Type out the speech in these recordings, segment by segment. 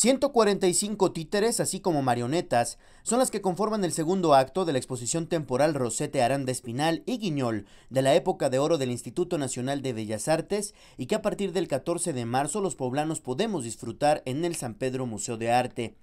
145 títeres, así como marionetas, son las que conforman el segundo acto de la exposición temporal Rosete Aranda Espinal y Guiñol de la época de oro del Instituto Nacional de Bellas Artes y que a partir del 14 de marzo los poblanos podemos disfrutar en el San Pedro Museo de Arte.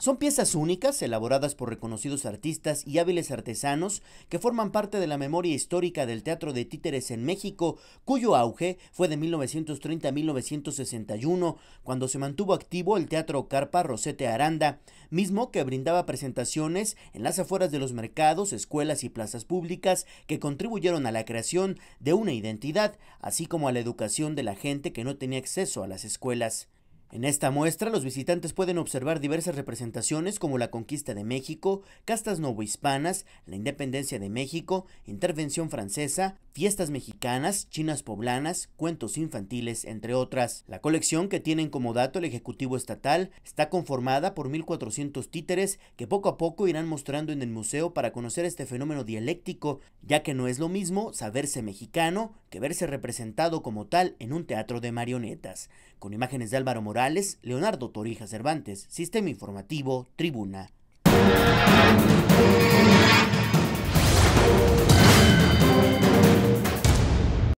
Son piezas únicas, elaboradas por reconocidos artistas y hábiles artesanos, que forman parte de la memoria histórica del teatro de títeres en México, cuyo auge fue de 1930 a 1961, cuando se mantuvo activo el Teatro Carpa Rosete Aranda, mismo que brindaba presentaciones en las afueras de los mercados, escuelas y plazas públicas que contribuyeron a la creación de una identidad, así como a la educación de la gente que no tenía acceso a las escuelas. En esta muestra, los visitantes pueden observar diversas representaciones como la conquista de México, castas novohispanas, la independencia de México, intervención francesa, fiestas mexicanas, chinas poblanas, cuentos infantiles, entre otras. La colección que tiene como dato el Ejecutivo Estatal está conformada por 1.400 títeres que poco a poco irán mostrando en el museo para conocer este fenómeno dialéctico, ya que no es lo mismo saberse mexicano que verse representado como tal en un teatro de marionetas. Con imágenes de Álvaro Morales, Leonardo Torija Cervantes, Sistema Informativo, Tribuna.